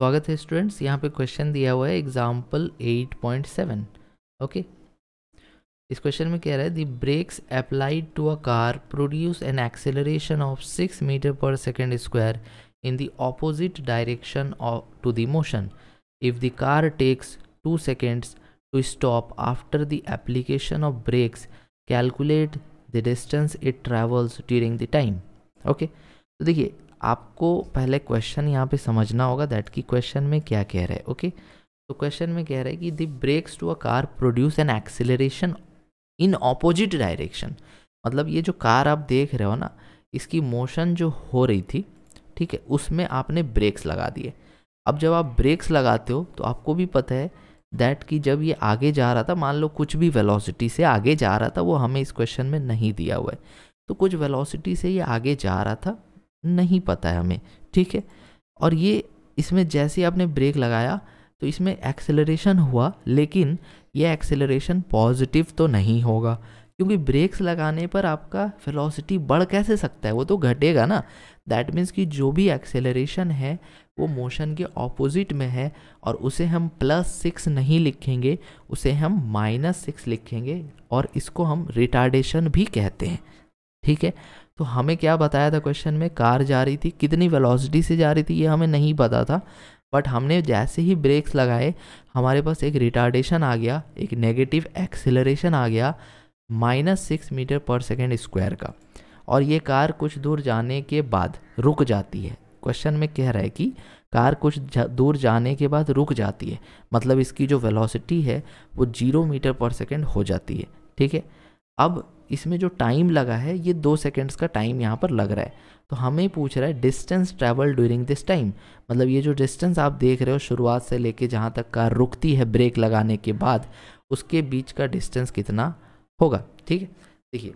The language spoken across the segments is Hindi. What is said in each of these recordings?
स्वागत है स्टूडेंट्स यहाँ पे क्वेश्चन दिया हुआ है एग्जाम्पल 8.7 ओके इस क्वेश्चन में कह रहा है the brakes applied to a car produce an acceleration of six metre per second square in the opposite direction to the motion if the car takes two seconds to stop after the application of brakes calculate the distance it travels during the time okay तो देखिए आपको पहले क्वेश्चन यहाँ पे समझना होगा दैट कि क्वेश्चन में क्या कह रहा है ओके तो क्वेश्चन में कह रहा है कि the brakes to a car produce an acceleration in opposite direction मतलब ये जो कार आप देख रहे हो ना इसकी मोशन जो हो रही थी ठीक है उसमें आपने ब्रेक्स लगा दिए अब जब आप ब्रेक्स लगाते हो तो आपको भी पता है दैट कि जब ये आगे जा रहा था मान लो कुछ भी वेलोसिटी से आगे जा रहा था वो हमें इस क्वेश्चन में नहीं दिया हुआ है तो कुछ वेलोसिटी से ये आगे जा रहा था नहीं पता है हमें ठीक है और ये इसमें जैसे ही आपने ब्रेक लगाया तो इसमें एक्सेलरेशन हुआ लेकिन ये एक्सेलरेशन पॉजिटिव तो नहीं होगा क्योंकि ब्रेक्स लगाने पर आपका फिलोसिटी बढ़ कैसे सकता है वो तो घटेगा ना दैट मीन्स कि जो भी एक्सेलरेशन है वो मोशन के ऑपोजिट में है और उसे हम प्लस सिक्स नहीं लिखेंगे उसे हम माइनस सिक्स लिखेंगे और इसको हम रिटार्डेशन भी कहते हैं ठीक है तो हमें क्या बताया था क्वेश्चन में कार जा रही थी कितनी वेलोसिटी से जा रही थी ये हमें नहीं पता था बट हमने जैसे ही ब्रेक्स लगाए हमारे पास एक रिटार्डेशन आ गया एक नेगेटिव एक्सेलरेशन आ गया minus six metre per second square का और ये कार कुछ दूर जाने के बाद रुक जाती है क्वेश्चन में कह रहा है कि कार कुछ जा, दूर जाने के बाद रुक जाती है मतलब इसकी जो वेलोसिटी है वो जीरो मीटर पर सेकेंड हो जाती है ठीक है अब इसमें जो टाइम लगा है ये दो सेकेंड्स का टाइम यहाँ पर लग रहा है तो हमें पूछ रहा है distance travel during this time मतलब ये जो डिस्टेंस आप देख रहे हो शुरुआत से लेके जहाँ तक कार रुकती है ब्रेक लगाने के बाद उसके बीच का डिस्टेंस कितना होगा ठीक है देखिए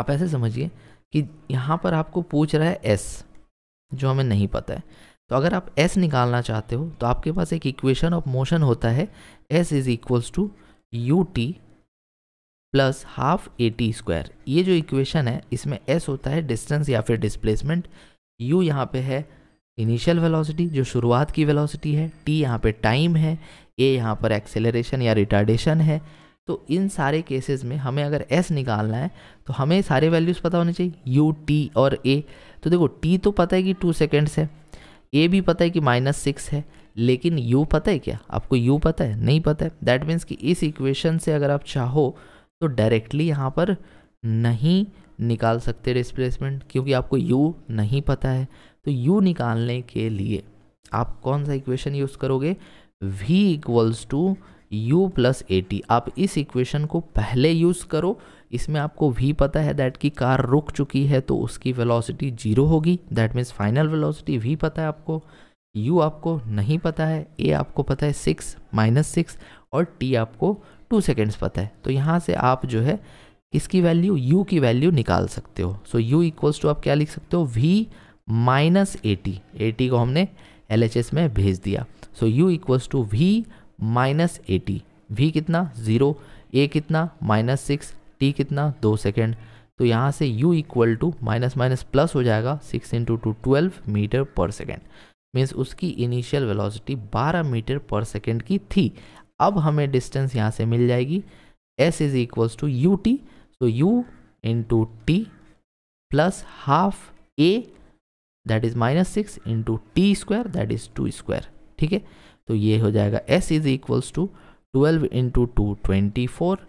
आप ऐसे समझिए कि यहाँ पर आपको पूछ रहा है एस जो हमें नहीं पता है तो अगर आप एस निकालना चाहते हो तो आपके पास एक इक्वेशन ऑफ मोशन होता है s is equals to u t plus half a t square ये जो इक्वेशन है इसमें एस होता है डिस्टेंस या फिर डिस्प्लेसमेंट यू यहाँ पे है इनिशियल वेलोसिटी जो शुरुआत की वेलोसिटी है टी यहाँ पे टाइम है ए यहाँ पर एक्सेलरेशन या रिटार्डेशन है तो इन सारे केसेस में हमें अगर एस निकालना है तो हमें सारे वैल्यूज़ पता होने चाहिए यू टी और ए तो देखो टी तो पता है कि टू सेकेंड्स है ए भी पता है कि माइनस सिक्स है लेकिन यू पता है क्या आपको यू पता है नहीं पता है दैट मीन्स कि इस इक्वेशन से अगर आप चाहो तो डायरेक्टली यहाँ पर नहीं निकाल सकते डिस्प्लेसमेंट क्योंकि आपको यू नहीं पता है तो यू निकालने के लिए आप कौन सा इक्वेशन यूज़ करोगे v equals to u plus a आप इस इक्वेशन को पहले यूज़ करो इसमें आपको वी पता है दैट की कार रुक चुकी है तो उसकी वेलोसिटी जीरो होगी that means final velocity v पता है आपको यू आपको नहीं पता है ए आपको पता है सिक्स माइनस सिक्स और टी आपको टू सेकेंड्स पता है तो यहाँ से आप जो है इसकी वैल्यू यू की वैल्यू निकाल सकते हो सो यू इक्वल्स टू आप क्या लिख सकते हो वी माइनस एटी एटी को हमने एल में भेज दिया so u equals to v minus a t v कितना ज़ीरो ए कितना माइनस सिक्स टी कितना दो सेकेंड तो यहाँ से u equal to minus minus plus हो जाएगा six into two twelve metre per second means उसकी initial velocity 12 metre per second की थी अब हमें डिस्टेंस यहाँ से मिल जाएगी s is equals to u t so u into t plus half a that is minus six into t square that is two square ठीक है तो ये हो जाएगा s is equals to twelve into two twenty four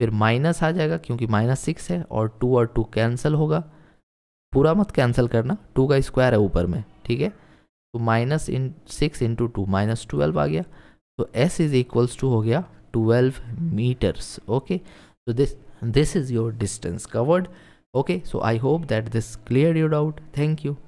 फिर माइनस आ जाएगा क्योंकि माइनस सिक्स है और टू और टू कैंसिल होगा पूरा मत कैंसिल करना टू का स्क्वायर है ऊपर में ठीक है तो minus in six into two minus twelve आ गया तो s is equals to हो गया 12 meters okay so this this is your distance covered okay so i hope that this cleared you out thank you